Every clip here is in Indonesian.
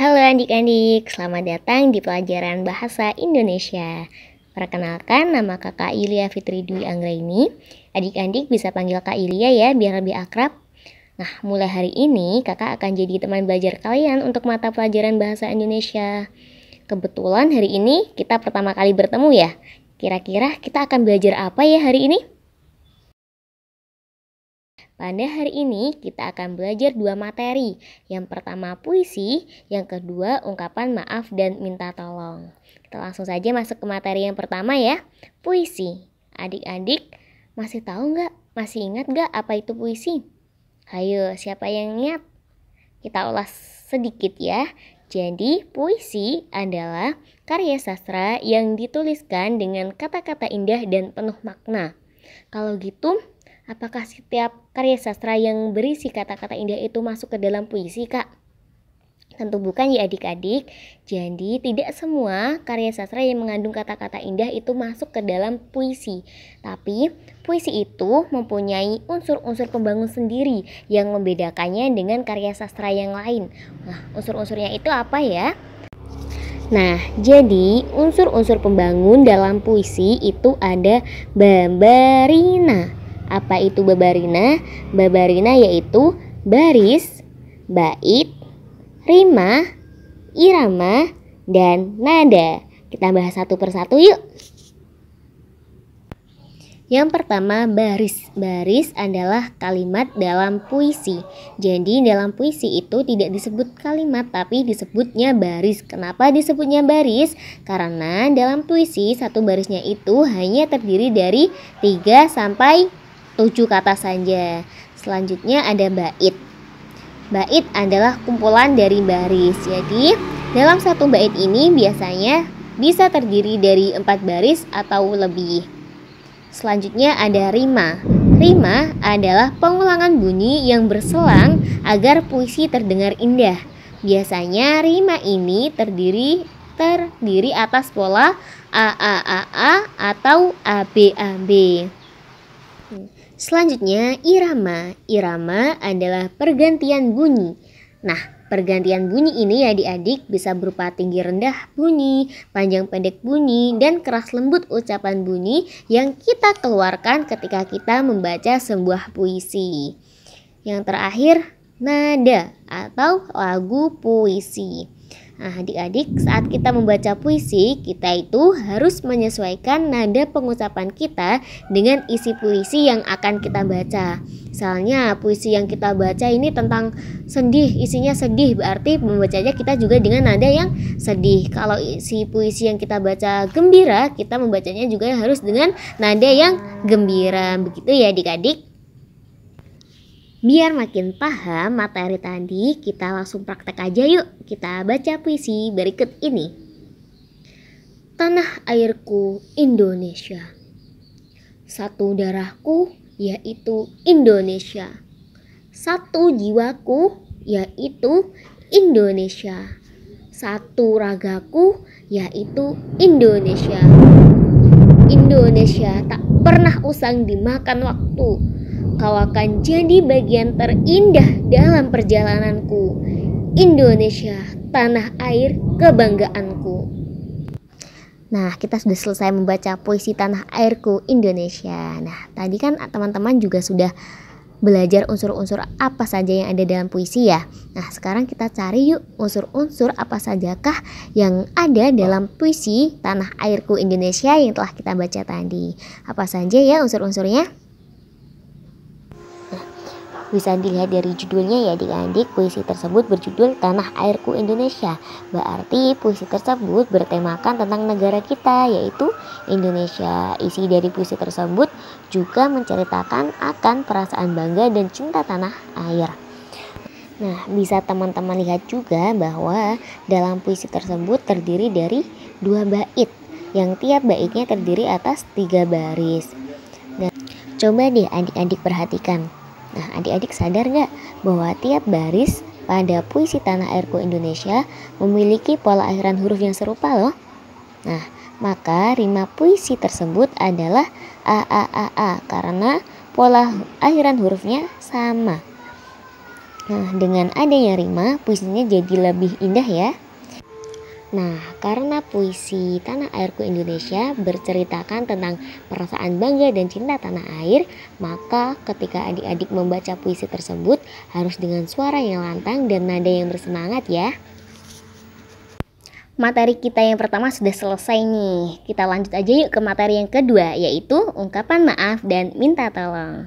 Halo adik-adik, selamat datang di pelajaran Bahasa Indonesia. Perkenalkan, nama kakak Ilya Fitri Dwi Anggraini. Adik-adik bisa panggil kak Ilya ya, biar lebih akrab. Nah, mulai hari ini kakak akan jadi teman belajar kalian untuk mata pelajaran Bahasa Indonesia. Kebetulan hari ini kita pertama kali bertemu ya. Kira-kira kita akan belajar apa ya hari ini? Pada hari ini kita akan belajar dua materi. Yang pertama puisi, yang kedua ungkapan maaf dan minta tolong. Kita langsung saja masuk ke materi yang pertama ya, puisi. Adik-adik, masih tahu nggak? Masih ingat nggak apa itu puisi? Ayo, siapa yang ingat? Kita ulas sedikit ya. Jadi, puisi adalah karya sastra yang dituliskan dengan kata-kata indah dan penuh makna. Kalau gitu, Apakah setiap karya sastra yang berisi kata-kata indah itu masuk ke dalam puisi, Kak? Tentu bukan ya adik-adik. Jadi tidak semua karya sastra yang mengandung kata-kata indah itu masuk ke dalam puisi. Tapi puisi itu mempunyai unsur-unsur pembangun sendiri yang membedakannya dengan karya sastra yang lain. Nah, unsur-unsurnya itu apa ya? Nah, jadi unsur-unsur pembangun dalam puisi itu ada Bambarina, apa itu babarina? Babarina yaitu baris, bait, rima irama, dan nada. Kita bahas satu persatu yuk. Yang pertama, baris. Baris adalah kalimat dalam puisi. Jadi, dalam puisi itu tidak disebut kalimat, tapi disebutnya baris. Kenapa disebutnya baris? Karena dalam puisi, satu barisnya itu hanya terdiri dari 3 sampai tujuh kata saja. Selanjutnya ada bait. Bait adalah kumpulan dari baris. Jadi, dalam satu bait ini biasanya bisa terdiri dari empat baris atau lebih. Selanjutnya ada rima. Rima adalah pengulangan bunyi yang berselang agar puisi terdengar indah. Biasanya rima ini terdiri terdiri atas pola a a a a atau a b a b. Selanjutnya, irama. Irama adalah pergantian bunyi. Nah, pergantian bunyi ini ya adik-adik bisa berupa tinggi rendah bunyi, panjang pendek bunyi, dan keras lembut ucapan bunyi yang kita keluarkan ketika kita membaca sebuah puisi. Yang terakhir, nada atau lagu puisi. Nah, adik-adik, saat kita membaca puisi, kita itu harus menyesuaikan nada pengucapan kita dengan isi puisi yang akan kita baca. Misalnya, puisi yang kita baca ini tentang sedih, isinya sedih, berarti membacanya kita juga dengan nada yang sedih. Kalau isi puisi yang kita baca gembira, kita membacanya juga harus dengan nada yang gembira. Begitu ya, adik-adik. Biar makin paham materi tadi, kita langsung praktek aja yuk. Kita baca puisi berikut ini. Tanah airku Indonesia. Satu darahku yaitu Indonesia. Satu jiwaku yaitu Indonesia. Satu ragaku yaitu Indonesia. Indonesia tak pernah usang dimakan waktu kau akan jadi bagian terindah dalam perjalananku. Indonesia, tanah air kebanggaanku. Nah, kita sudah selesai membaca puisi Tanah Airku Indonesia. Nah, tadi kan teman-teman juga sudah belajar unsur-unsur apa saja yang ada dalam puisi ya. Nah, sekarang kita cari yuk unsur-unsur apa sajakah yang ada dalam puisi Tanah Airku Indonesia yang telah kita baca tadi. Apa saja ya unsur-unsurnya? Bisa dilihat dari judulnya ya adik-adik, puisi tersebut berjudul Tanah Airku Indonesia. Berarti puisi tersebut bertemakan tentang negara kita yaitu Indonesia. Isi dari puisi tersebut juga menceritakan akan perasaan bangga dan cinta tanah air. Nah, bisa teman-teman lihat juga bahwa dalam puisi tersebut terdiri dari dua bait yang tiap baitnya terdiri atas tiga baris. Dan nah, coba deh adik-adik perhatikan. Nah, adik-adik sadar gak bahwa tiap baris pada puisi tanah airku Indonesia memiliki pola akhiran huruf yang serupa loh. Nah, maka rima puisi tersebut adalah a karena pola akhiran hurufnya sama. Nah, dengan adanya rima, puisinya jadi lebih indah ya. Nah, karena puisi Tanah Airku Indonesia berceritakan tentang perasaan bangga dan cinta tanah air, maka ketika adik-adik membaca puisi tersebut harus dengan suara yang lantang dan nada yang bersemangat ya. Materi kita yang pertama sudah selesai nih. Kita lanjut aja yuk ke materi yang kedua yaitu ungkapan maaf dan minta tolong.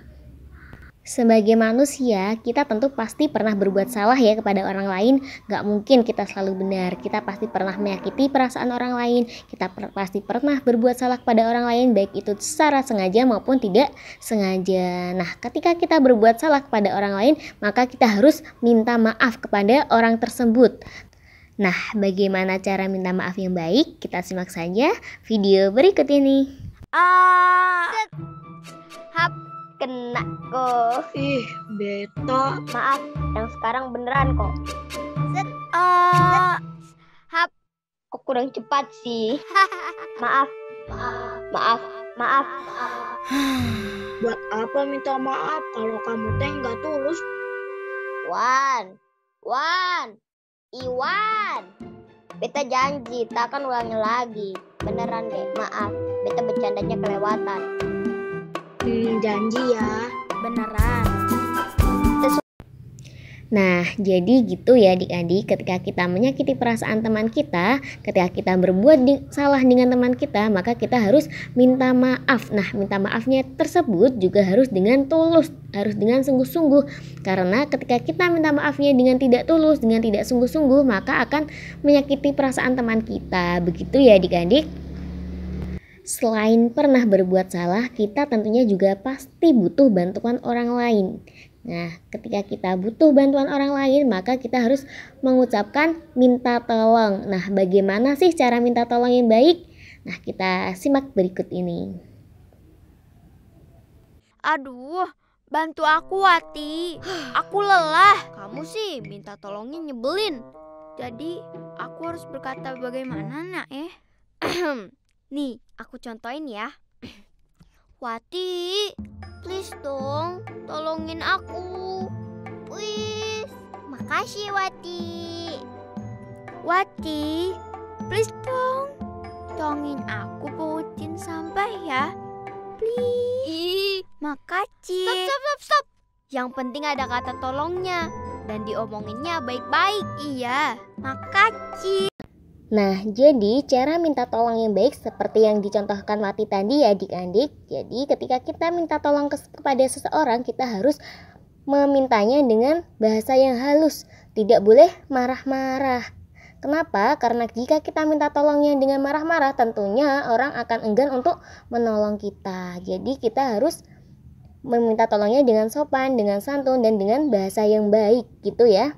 Sebagai manusia, kita tentu pasti pernah berbuat salah ya kepada orang lain. Gak mungkin kita selalu benar. Kita pasti pernah menyakiti perasaan orang lain. Kita per pasti pernah berbuat salah kepada orang lain, baik itu secara sengaja maupun tidak sengaja. Nah, ketika kita berbuat salah kepada orang lain, maka kita harus minta maaf kepada orang tersebut. Nah, bagaimana cara minta maaf yang baik? Kita simak saja video berikut ini. Uh kena kok. Ih, beto Maaf, yang sekarang beneran kok. Set, uh, hap. Kok kurang cepat sih? maaf. Maaf. Maaf. Buat apa minta maaf kalau kamu teh nggak tulus? Wan, Wan, Iwan. Beta janji takkan ulangnya lagi. Beneran deh, maaf. Beta bercandanya kelewatan. Hmm, janji ya. Beneran. Nah, jadi gitu ya adik-adik ketika kita menyakiti perasaan teman kita, ketika kita berbuat di salah dengan teman kita, maka kita harus minta maaf. Nah, minta maafnya tersebut juga harus dengan tulus, harus dengan sungguh-sungguh. Karena ketika kita minta maafnya dengan tidak tulus, dengan tidak sungguh-sungguh, maka akan menyakiti perasaan teman kita. Begitu ya adik-adik. Selain pernah berbuat salah, kita tentunya juga pasti butuh bantuan orang lain. Nah, ketika kita butuh bantuan orang lain, maka kita harus mengucapkan minta tolong. Nah, bagaimana sih cara minta tolong yang baik? Nah, kita simak berikut ini. Aduh, bantu aku Wati. Aku lelah. Kamu sih minta tolongnya nyebelin. Jadi, aku harus berkata bagaimana, Nak, eh? Nih, aku contohin ya. Wati, please dong, tolongin aku. Please. Makasih, Wati. Wati, please dong, tolongin aku bawain sampah ya. Please. makasih. Stop, stop, stop, stop. Yang penting ada kata tolongnya dan diomonginnya baik-baik. Iya, makasih. Nah, jadi cara minta tolong yang baik seperti yang dicontohkan Wati tadi ya adik-adik. Jadi ketika kita minta tolong kepada seseorang, kita harus memintanya dengan bahasa yang halus. Tidak boleh marah-marah. Kenapa? Karena jika kita minta tolongnya dengan marah-marah, tentunya orang akan enggan untuk menolong kita. Jadi kita harus meminta tolongnya dengan sopan, dengan santun, dan dengan bahasa yang baik gitu ya.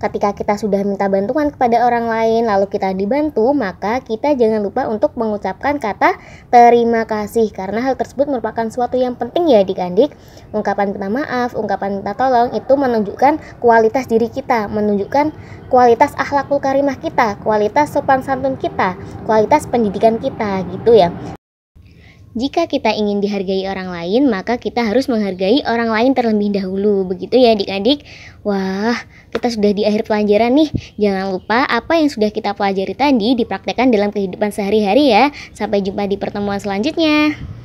Ketika kita sudah minta bantuan kepada orang lain, lalu kita dibantu, maka kita jangan lupa untuk mengucapkan kata terima kasih, karena hal tersebut merupakan suatu yang penting ya adik-adik. Ungkapan minta maaf, ungkapan minta tolong itu menunjukkan kualitas diri kita, menunjukkan kualitas akhlakul karimah kita, kualitas sopan santun kita, kualitas pendidikan kita gitu ya. Jika kita ingin dihargai orang lain, maka kita harus menghargai orang lain terlebih dahulu. Begitu ya, adik-adik. Wah, kita sudah di akhir pelajaran nih. Jangan lupa apa yang sudah kita pelajari tadi dipraktekkan dalam kehidupan sehari-hari ya. Sampai jumpa di pertemuan selanjutnya.